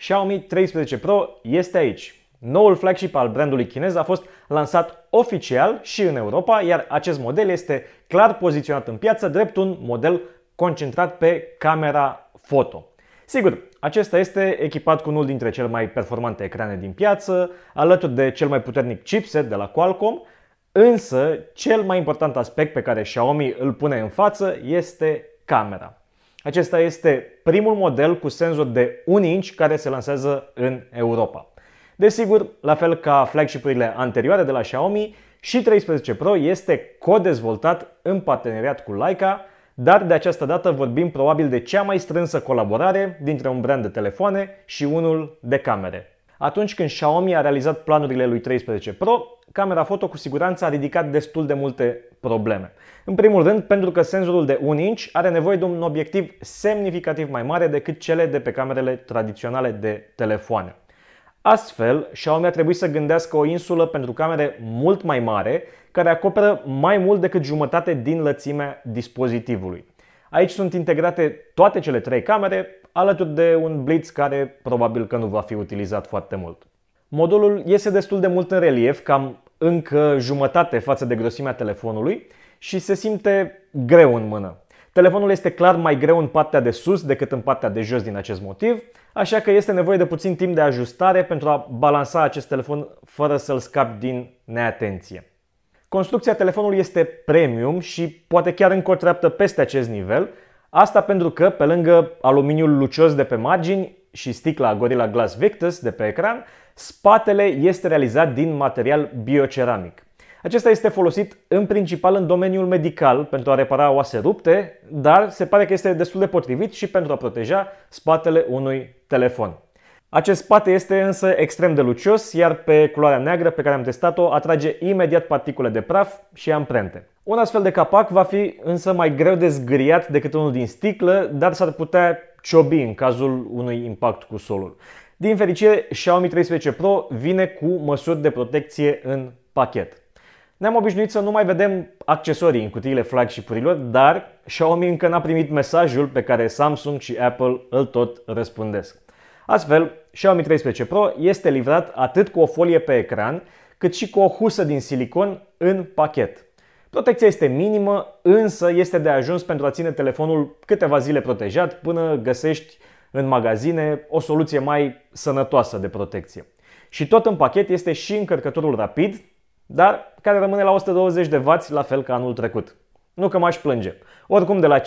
Xiaomi 13 Pro este aici. Noul flagship al brandului chinez a fost lansat oficial și în Europa, iar acest model este clar poziționat în piață drept un model concentrat pe camera foto. Sigur, acesta este echipat cu unul dintre cele mai performante ecrane din piață, alături de cel mai puternic chipset de la Qualcomm, însă cel mai important aspect pe care Xiaomi îl pune în față este camera. Acesta este primul model cu senzor de 1 inch care se lansează în Europa. Desigur, la fel ca flagship-urile anterioare de la Xiaomi, și 13 Pro este co-dezvoltat în parteneriat cu Leica, dar de această dată vorbim probabil de cea mai strânsă colaborare dintre un brand de telefoane și unul de camere. Atunci când Xiaomi a realizat planurile lui 13 Pro, camera foto cu siguranță a ridicat destul de multe probleme. În primul rând, pentru că senzorul de 1 inch are nevoie de un obiectiv semnificativ mai mare decât cele de pe camerele tradiționale de telefoane. Astfel, Xiaomi a trebuit să gândească o insulă pentru camere mult mai mare, care acoperă mai mult decât jumătate din lățimea dispozitivului. Aici sunt integrate toate cele trei camere, alături de un blitz care probabil că nu va fi utilizat foarte mult. Modulul iese destul de mult în relief, cam încă jumătate față de grosimea telefonului și se simte greu în mână. Telefonul este clar mai greu în partea de sus decât în partea de jos din acest motiv, așa că este nevoie de puțin timp de ajustare pentru a balansa acest telefon fără să-l scapi din neatenție. Construcția telefonului este premium și poate chiar încă o treaptă peste acest nivel, Asta pentru că, pe lângă aluminiul lucios de pe margini și sticla Gorilla Glass Victus de pe ecran, spatele este realizat din material bioceramic. Acesta este folosit în principal în domeniul medical pentru a repara oase rupte, dar se pare că este destul de potrivit și pentru a proteja spatele unui telefon. Acest spate este însă extrem de lucios, iar pe culoarea neagră pe care am testat-o atrage imediat particule de praf și amprente. Un astfel de capac va fi însă mai greu de zgâriat decât unul din sticlă, dar s-ar putea ciobi în cazul unui impact cu solul. Din fericire, Xiaomi 13 Pro vine cu măsuri de protecție în pachet. Ne-am obișnuit să nu mai vedem accesorii în cutiile flagship-urilor, dar Xiaomi încă n-a primit mesajul pe care Samsung și Apple îl tot răspândesc. Astfel, Xiaomi 13 Pro este livrat atât cu o folie pe ecran, cât și cu o husă din silicon în pachet. Protecția este minimă, însă este de ajuns pentru a ține telefonul câteva zile protejat până găsești în magazine o soluție mai sănătoasă de protecție. Și tot în pachet este și încărcătorul rapid, dar care rămâne la 120W la fel ca anul trecut. Nu că m-aș plânge. Oricum, de la 50-60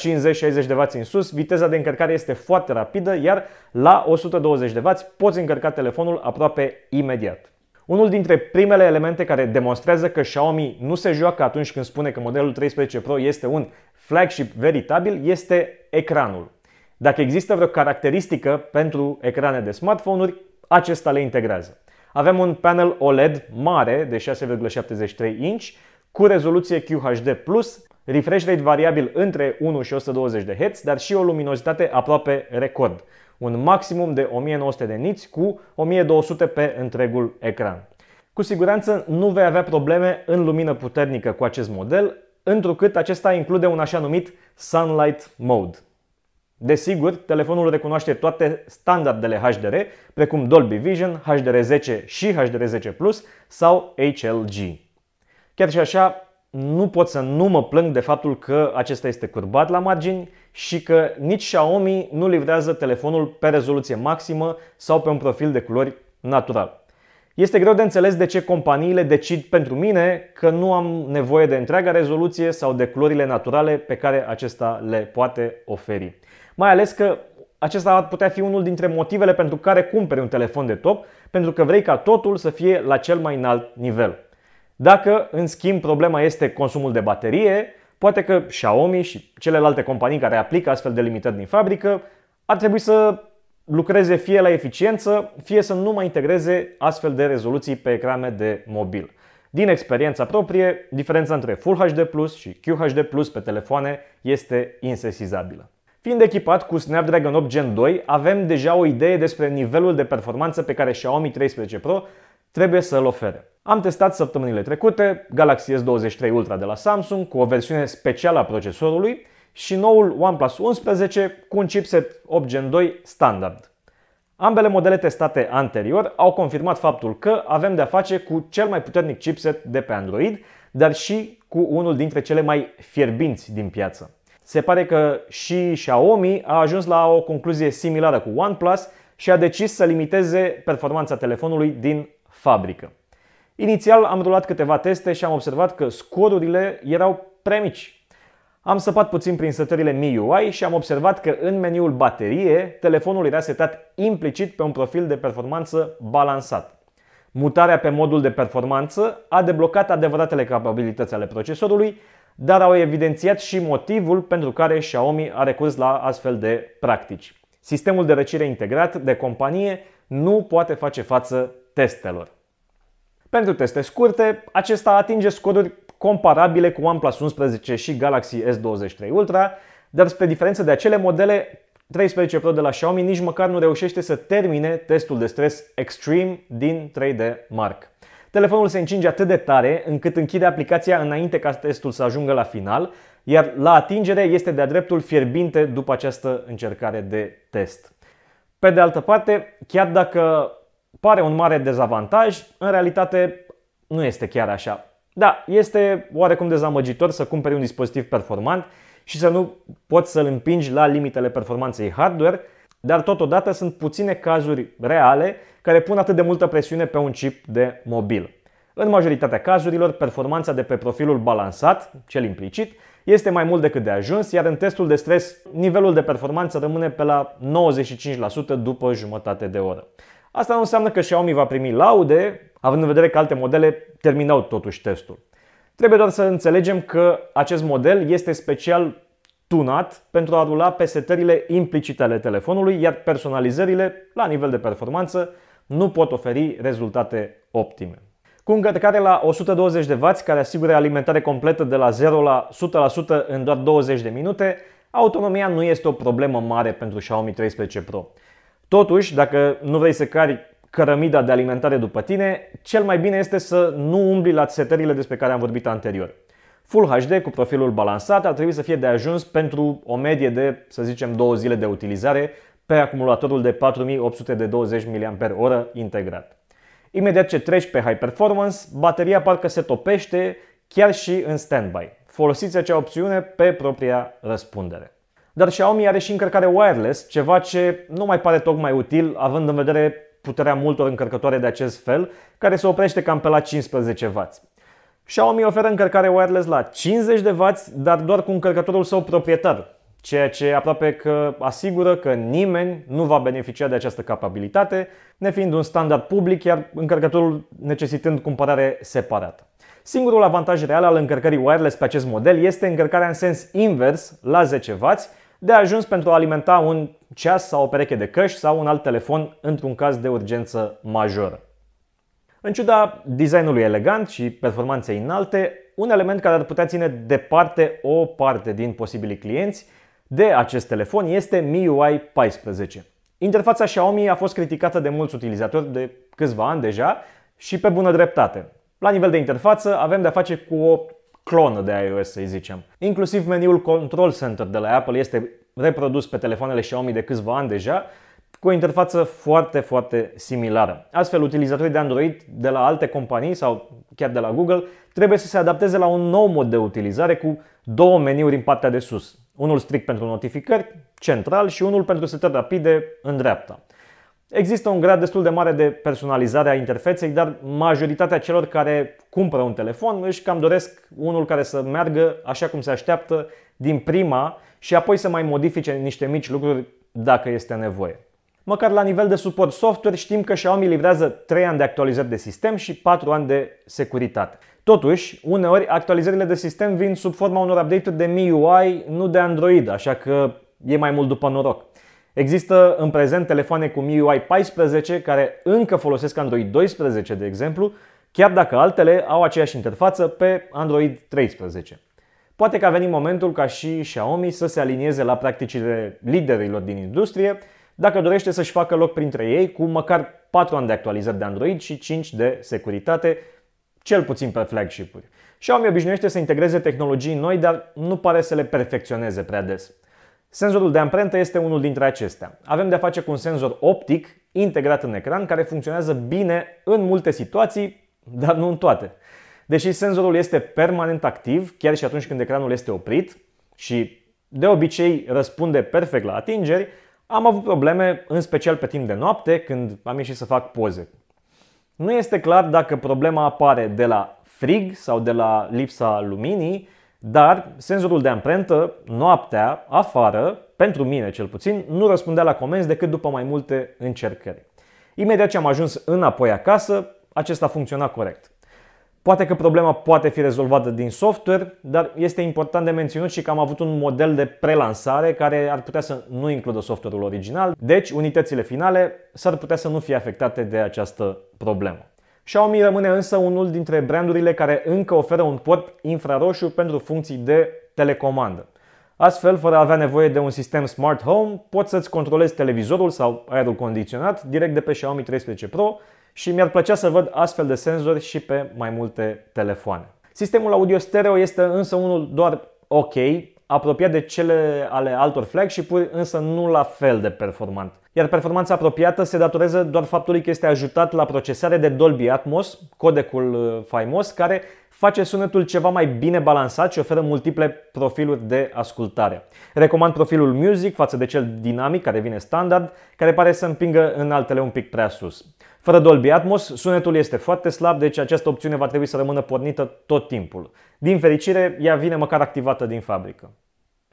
de în sus, viteza de încărcare este foarte rapidă, iar la 120 de poți încărca telefonul aproape imediat. Unul dintre primele elemente care demonstrează că Xiaomi nu se joacă atunci când spune că modelul 13 Pro este un flagship veritabil este ecranul. Dacă există vreo caracteristică pentru ecrane de smartphone-uri, acesta le integrează. Avem un panel OLED mare de 6,73 inch cu rezoluție QHD+, refresh rate variabil între 1 și 120 de Hz, dar și o luminozitate aproape record, un maximum de 1900 de niți cu 1200 pe întregul ecran. Cu siguranță nu vei avea probleme în lumină puternică cu acest model, întrucât acesta include un așa numit Sunlight Mode. Desigur, telefonul recunoaște toate standardele HDR, precum Dolby Vision, HDR10 și HDR10 sau HLG. Chiar și așa, nu pot să nu mă plâng de faptul că acesta este curbat la margini și că nici Xiaomi nu livrează telefonul pe rezoluție maximă sau pe un profil de culori natural. Este greu de înțeles de ce companiile decid pentru mine că nu am nevoie de întreaga rezoluție sau de culorile naturale pe care acesta le poate oferi. Mai ales că acesta ar putea fi unul dintre motivele pentru care cumperi un telefon de top, pentru că vrei ca totul să fie la cel mai înalt nivel. Dacă, în schimb, problema este consumul de baterie, poate că Xiaomi și celelalte companii care aplică astfel de limitări din fabrică ar trebui să lucreze fie la eficiență, fie să nu mai integreze astfel de rezoluții pe ecrane de mobil. Din experiența proprie, diferența între Full HD Plus și QHD Plus pe telefoane este insesizabilă. Fiind echipat cu Snapdragon 8 Gen 2, avem deja o idee despre nivelul de performanță pe care Xiaomi 13 Pro trebuie să îl ofere. Am testat săptămânile trecute Galaxy S23 Ultra de la Samsung cu o versiune specială a procesorului și noul OnePlus 11 cu un chipset 8 Gen 2 standard. Ambele modele testate anterior au confirmat faptul că avem de-a face cu cel mai puternic chipset de pe Android, dar și cu unul dintre cele mai fierbinți din piață. Se pare că și Xiaomi a ajuns la o concluzie similară cu OnePlus și a decis să limiteze performanța telefonului din fabrică. Inițial am rulat câteva teste și am observat că scorurile erau prea mici. Am săpat puțin prin setările MIUI și am observat că în meniul baterie, telefonul era setat implicit pe un profil de performanță balansat. Mutarea pe modul de performanță a deblocat adevăratele capabilități ale procesorului, dar au evidențiat și motivul pentru care Xiaomi a recurs la astfel de practici. Sistemul de răcire integrat de companie nu poate face față testelor. Pentru teste scurte, acesta atinge scoruri comparabile cu OnePlus 11 și Galaxy S23 Ultra, dar spre diferență de acele modele, 13 Pro de la Xiaomi nici măcar nu reușește să termine testul de stres Extreme din 3D Mark. Telefonul se încinge atât de tare încât închide aplicația înainte ca testul să ajungă la final, iar la atingere este de-a dreptul fierbinte după această încercare de test. Pe de altă parte, chiar dacă Pare un mare dezavantaj, în realitate nu este chiar așa. Da, este oarecum dezamăgitor să cumperi un dispozitiv performant și să nu poți să-l împingi la limitele performanței hardware, dar totodată sunt puține cazuri reale care pun atât de multă presiune pe un chip de mobil. În majoritatea cazurilor, performanța de pe profilul balansat, cel implicit, este mai mult decât de ajuns, iar în testul de stres nivelul de performanță rămâne pe la 95% după jumătate de oră. Asta nu înseamnă că Xiaomi va primi laude, având în vedere că alte modele terminau totuși testul. Trebuie doar să înțelegem că acest model este special tunat pentru a rula pe setările implicite ale telefonului, iar personalizările, la nivel de performanță, nu pot oferi rezultate optime. Cu încărcare la 120 de W, care asigură alimentare completă de la 0 la 100% în doar 20 de minute, autonomia nu este o problemă mare pentru Xiaomi 13 Pro. Totuși, dacă nu vrei să cari cărămida de alimentare după tine, cel mai bine este să nu umbli la setările despre care am vorbit anterior. Full HD cu profilul balansat ar trebui să fie de ajuns pentru o medie de, să zicem, două zile de utilizare pe acumulatorul de 4820 mAh integrat. Imediat ce treci pe High Performance, bateria parcă se topește chiar și în standby. Folosiți acea opțiune pe propria răspundere. Dar Xiaomi are și încărcare wireless, ceva ce nu mai pare tocmai util, având în vedere puterea multor încărcătoare de acest fel, care se oprește cam pe la 15W. Xiaomi oferă încărcare wireless la 50W, dar doar cu încărcătorul său proprietar, ceea ce aproape că asigură că nimeni nu va beneficia de această capabilitate, nefiind un standard public, iar încărcătorul necesitând cumpărare separată. Singurul avantaj real al încărcării wireless pe acest model este încărcarea în sens invers la 10W, de ajuns pentru a alimenta un ceas sau o pereche de căști sau un alt telefon într-un caz de urgență majoră. În ciuda designului elegant și performanței înalte, un element care ar putea ține departe o parte din posibilii clienți de acest telefon este MIUI 14. Interfața Xiaomi a fost criticată de mulți utilizatori de câțiva ani deja și pe bună dreptate. La nivel de interfață avem de-a face cu o clonă de iOS, să zicem. Inclusiv meniul Control Center de la Apple este reprodus pe telefoanele Xiaomi de câțiva ani deja, cu o interfață foarte, foarte similară. Astfel, utilizatorii de Android de la alte companii sau chiar de la Google trebuie să se adapteze la un nou mod de utilizare cu două meniuri în partea de sus. Unul strict pentru notificări, central, și unul pentru setări rapide, în dreapta. Există un grad destul de mare de personalizare a interfeței, dar majoritatea celor care cumpără un telefon își cam doresc unul care să meargă așa cum se așteaptă din prima și apoi să mai modifice niște mici lucruri dacă este nevoie. Măcar la nivel de suport software știm că Xiaomi livrează 3 ani de actualizări de sistem și 4 ani de securitate. Totuși, uneori actualizările de sistem vin sub forma unor update-uri de MIUI, nu de Android, așa că e mai mult după noroc. Există în prezent telefoane cu MIUI 14 care încă folosesc Android 12, de exemplu, chiar dacă altele au aceeași interfață pe Android 13. Poate că a venit momentul ca și Xiaomi să se alinieze la practicile liderilor din industrie, dacă dorește să-și facă loc printre ei cu măcar 4 ani de actualizări de Android și 5 de securitate, cel puțin pe flagship-uri. Xiaomi obișnuiește să integreze tehnologii noi, dar nu pare să le perfecționeze prea des. Senzorul de amprentă este unul dintre acestea. Avem de-a face cu un senzor optic integrat în ecran care funcționează bine în multe situații, dar nu în toate. Deși senzorul este permanent activ, chiar și atunci când ecranul este oprit și de obicei răspunde perfect la atingeri, am avut probleme, în special pe timp de noapte, când am ieșit să fac poze. Nu este clar dacă problema apare de la frig sau de la lipsa luminii, dar senzorul de amprentă, noaptea, afară, pentru mine cel puțin, nu răspundea la comenzi decât după mai multe încercări. Imediat ce am ajuns înapoi acasă, acesta funcționa corect. Poate că problema poate fi rezolvată din software, dar este important de menționat și că am avut un model de prelansare care ar putea să nu includă software-ul original, deci unitățile finale s-ar putea să nu fie afectate de această problemă. Xiaomi rămâne însă unul dintre brandurile care încă oferă un port infraroșu pentru funcții de telecomandă. Astfel, fără a avea nevoie de un sistem Smart Home, poți să-ți controlezi televizorul sau aerul condiționat direct de pe Xiaomi 13 Pro și mi-ar plăcea să văd astfel de senzori și pe mai multe telefoane. Sistemul audio stereo este însă unul doar ok, apropiat de cele ale altor flagship-uri, însă nu la fel de performant. Iar performanța apropiată se datorează doar faptului că este ajutat la procesare de Dolby Atmos, codecul uh, faimos, care face sunetul ceva mai bine balansat și oferă multiple profiluri de ascultare. Recomand profilul Music față de cel dinamic care vine standard, care pare să împingă în altele un pic prea sus. Fără Dolby Atmos, sunetul este foarte slab, deci această opțiune va trebui să rămână pornită tot timpul. Din fericire, ea vine măcar activată din fabrică.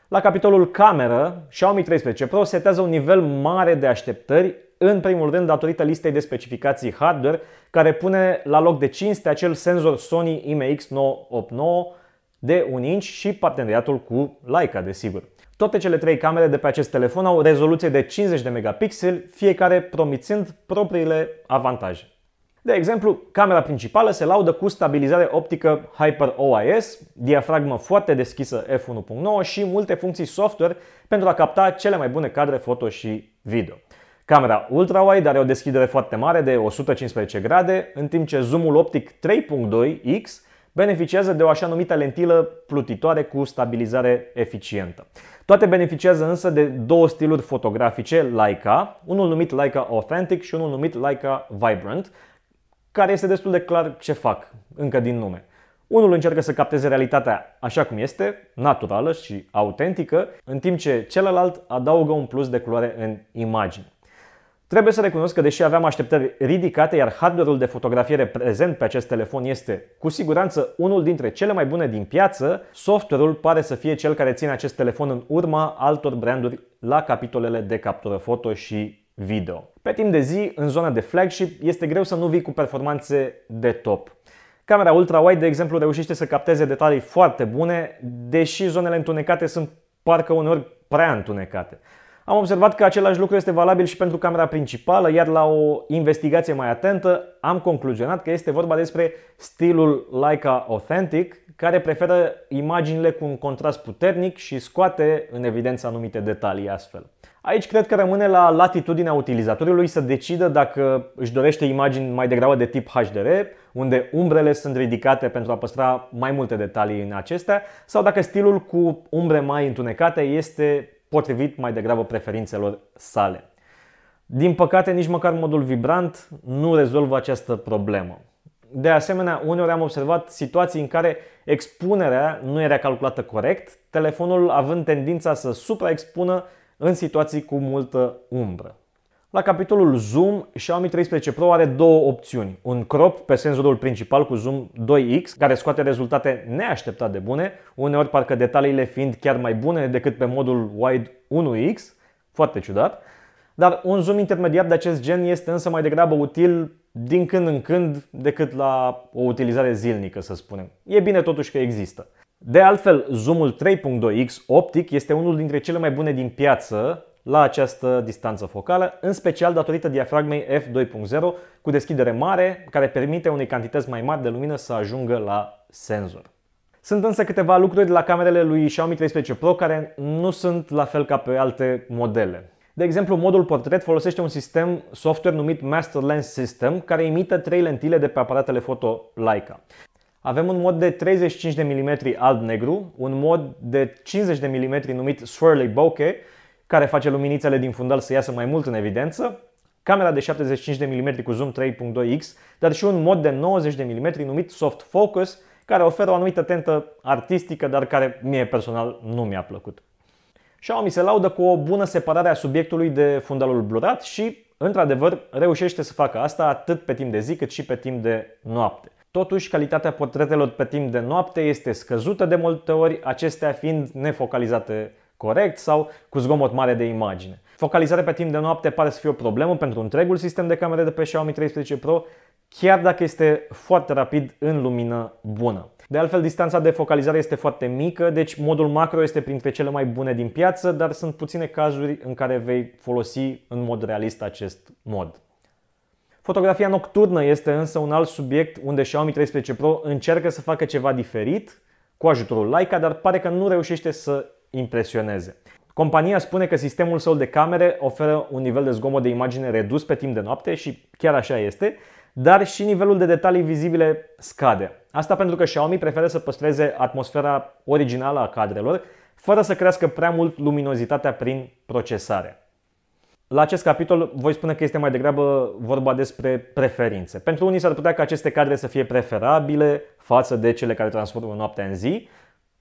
La capitolul cameră, Xiaomi 13 Pro setează un nivel mare de așteptări în primul rând datorită listei de specificații hardware, care pune la loc de cinste acel senzor Sony IMX989 de 1 inch și parteneriatul cu Leica, desigur. Toate cele trei camere de pe acest telefon au rezoluție de 50 de megapixeli, fiecare promițând propriile avantaje. De exemplu, camera principală se laudă cu stabilizare optică Hyper OIS, diafragmă foarte deschisă f1.9 și multe funcții software pentru a capta cele mai bune cadre foto și video. Camera ultra-wide are o deschidere foarte mare de 115 grade, în timp ce zoomul optic 3.2x beneficiază de o așa numită lentilă plutitoare cu stabilizare eficientă. Toate beneficiază însă de două stiluri fotografice Leica, unul numit Leica Authentic și unul numit Leica Vibrant, care este destul de clar ce fac încă din nume. Unul încearcă să capteze realitatea așa cum este, naturală și autentică, în timp ce celălalt adaugă un plus de culoare în imagini. Trebuie să recunosc că deși aveam așteptări ridicate, iar hardware-ul de fotografiere prezent pe acest telefon este cu siguranță unul dintre cele mai bune din piață, software-ul pare să fie cel care ține acest telefon în urma altor branduri la capitolele de captură foto și video. Pe timp de zi, în zona de flagship, este greu să nu vii cu performanțe de top. Camera ultra-wide, de exemplu, reușește să capteze detalii foarte bune, deși zonele întunecate sunt parcă uneori prea întunecate. Am observat că același lucru este valabil și pentru camera principală, iar la o investigație mai atentă am concluzionat că este vorba despre stilul Leica Authentic, care preferă imaginile cu un contrast puternic și scoate în evidență anumite detalii astfel. Aici cred că rămâne la latitudinea utilizatorului să decidă dacă își dorește imagini mai degrabă de tip HDR, unde umbrele sunt ridicate pentru a păstra mai multe detalii în acestea, sau dacă stilul cu umbre mai întunecate este potrivit mai degrabă preferințelor sale. Din păcate, nici măcar modul vibrant nu rezolvă această problemă. De asemenea, uneori am observat situații în care expunerea nu era calculată corect, telefonul având tendința să supraexpună în situații cu multă umbră. La capitolul zoom, Xiaomi 13 Pro are două opțiuni. Un crop pe senzorul principal cu zoom 2x, care scoate rezultate neașteptat de bune, uneori parcă detaliile fiind chiar mai bune decât pe modul wide 1x, foarte ciudat, dar un zoom intermediar de acest gen este însă mai degrabă util din când în când decât la o utilizare zilnică, să spunem. E bine totuși că există. De altfel, zoomul 3.2x optic este unul dintre cele mai bune din piață, la această distanță focală, în special datorită diafragmei f2.0 cu deschidere mare, care permite unei cantități mai mari de lumină să ajungă la senzor. Sunt însă câteva lucruri de la camerele lui Xiaomi 13 Pro care nu sunt la fel ca pe alte modele. De exemplu, modul portret folosește un sistem software numit Master Lens System, care imită trei lentile de pe aparatele foto Leica. Avem un mod de 35 de mm alb-negru, un mod de 50 de mm numit Swirly Bokeh care face luminițele din fundal să iasă mai mult în evidență, camera de 75 de mm cu zoom 3.2x, dar și un mod de 90 de mm numit soft focus, care oferă o anumită tentă artistică, dar care mie personal nu mi-a plăcut. Xiaomi se laudă cu o bună separare a subiectului de fundalul blurat și, într-adevăr, reușește să facă asta atât pe timp de zi cât și pe timp de noapte. Totuși, calitatea portretelor pe timp de noapte este scăzută de multe ori, acestea fiind nefocalizate corect sau cu zgomot mare de imagine. Focalizarea pe timp de noapte pare să fie o problemă pentru întregul sistem de camere de pe Xiaomi 13 Pro, chiar dacă este foarte rapid în lumină bună. De altfel, distanța de focalizare este foarte mică, deci modul macro este printre cele mai bune din piață, dar sunt puține cazuri în care vei folosi în mod realist acest mod. Fotografia nocturnă este însă un alt subiect unde Xiaomi 13 Pro încearcă să facă ceva diferit cu ajutorul Leica, dar pare că nu reușește să impresioneze. Compania spune că sistemul său de camere oferă un nivel de zgomot de imagine redus pe timp de noapte și chiar așa este, dar și nivelul de detalii vizibile scade. Asta pentru că Xiaomi preferă să păstreze atmosfera originală a cadrelor, fără să crească prea mult luminozitatea prin procesare. La acest capitol voi spune că este mai degrabă vorba despre preferințe. Pentru unii s-ar putea ca aceste cadre să fie preferabile față de cele care transformă noaptea în zi,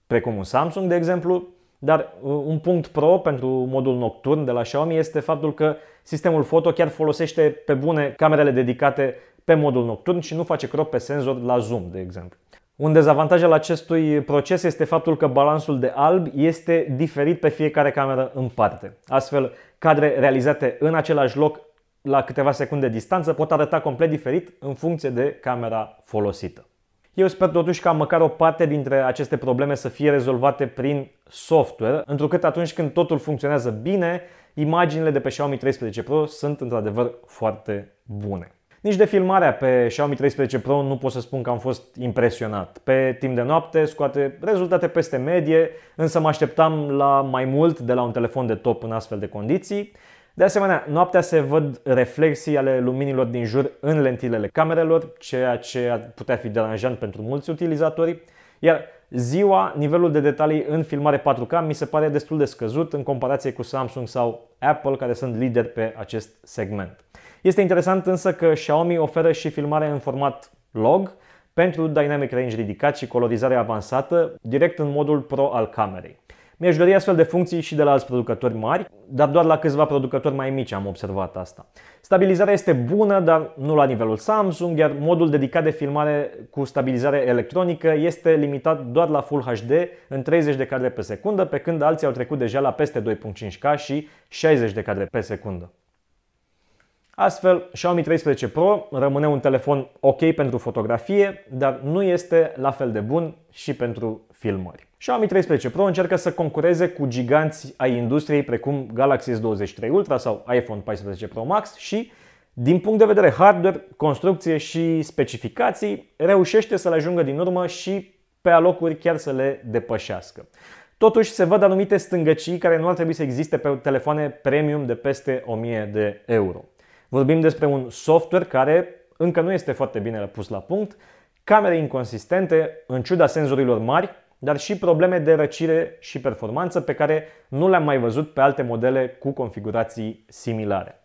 precum un Samsung de exemplu, dar uh, un punct pro pentru modul nocturn de la Xiaomi este faptul că sistemul foto chiar folosește pe bune camerele dedicate pe modul nocturn și nu face crop pe senzor la zoom, de exemplu. Un dezavantaj al acestui proces este faptul că balansul de alb este diferit pe fiecare cameră în parte. Astfel, cadre realizate în același loc la câteva secunde distanță pot arăta complet diferit în funcție de camera folosită. Eu sper totuși ca măcar o parte dintre aceste probleme să fie rezolvate prin software, întrucât atunci când totul funcționează bine, imaginile de pe Xiaomi 13 Pro sunt într-adevăr foarte bune. Nici de filmarea pe Xiaomi 13 Pro nu pot să spun că am fost impresionat. Pe timp de noapte scoate rezultate peste medie, însă mă așteptam la mai mult de la un telefon de top în astfel de condiții. De asemenea, noaptea se văd reflexii ale luminilor din jur în lentilele camerelor, ceea ce ar putea fi deranjant pentru mulți utilizatori, iar ziua, nivelul de detalii în filmare 4K mi se pare destul de scăzut în comparație cu Samsung sau Apple, care sunt lideri pe acest segment. Este interesant însă că Xiaomi oferă și filmare în format log, pentru dynamic range ridicat și colorizare avansată, direct în modul Pro al camerei. Mi-aș dori astfel de funcții și de la alți producători mari, dar doar la câțiva producători mai mici am observat asta. Stabilizarea este bună, dar nu la nivelul Samsung, iar modul dedicat de filmare cu stabilizare electronică este limitat doar la Full HD în 30 de cadre pe secundă, pe când alții au trecut deja la peste 2.5K și 60 de cadre pe secundă. Astfel, Xiaomi 13 Pro rămâne un telefon ok pentru fotografie, dar nu este la fel de bun și pentru filmări. Xiaomi 13 Pro încearcă să concureze cu giganți ai industriei precum Galaxy S23 Ultra sau iPhone 14 Pro Max și din punct de vedere hardware, construcție și specificații, reușește să le ajungă din urmă și pe alocuri chiar să le depășească. Totuși se văd anumite stângăcii care nu ar trebui să existe pe telefoane premium de peste 1000 de euro. Vorbim despre un software care încă nu este foarte bine pus la punct, camere inconsistente, în ciuda senzorilor mari, dar și probleme de răcire și performanță pe care nu le-am mai văzut pe alte modele cu configurații similare.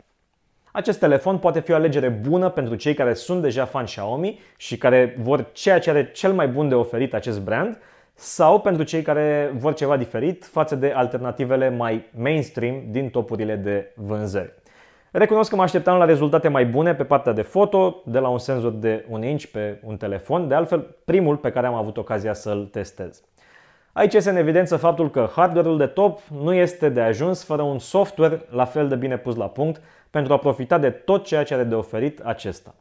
Acest telefon poate fi o alegere bună pentru cei care sunt deja fan Xiaomi și care vor ceea ce are cel mai bun de oferit acest brand sau pentru cei care vor ceva diferit față de alternativele mai mainstream din topurile de vânzări. Recunosc că mă așteptam la rezultate mai bune pe partea de foto, de la un senzor de un inch pe un telefon, de altfel primul pe care am avut ocazia să-l testez. Aici este în evidență faptul că hardware-ul de top nu este de ajuns fără un software la fel de bine pus la punct pentru a profita de tot ceea ce are de oferit acesta.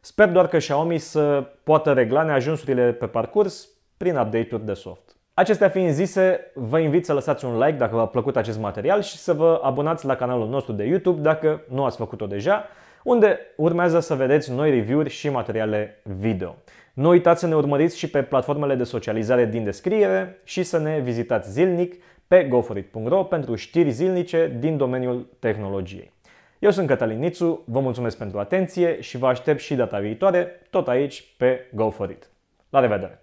Sper doar că Xiaomi să poată regla neajunsurile pe parcurs prin update-uri de soft. Acestea fiind zise, vă invit să lăsați un like dacă v-a plăcut acest material și să vă abonați la canalul nostru de YouTube dacă nu ați făcut-o deja, unde urmează să vedeți noi review-uri și materiale video. Nu uitați să ne urmăriți și pe platformele de socializare din descriere și să ne vizitați zilnic pe goforit.ro pentru știri zilnice din domeniul tehnologiei. Eu sunt Cătălin Nițu, vă mulțumesc pentru atenție și vă aștept și data viitoare tot aici pe GoForit. La revedere!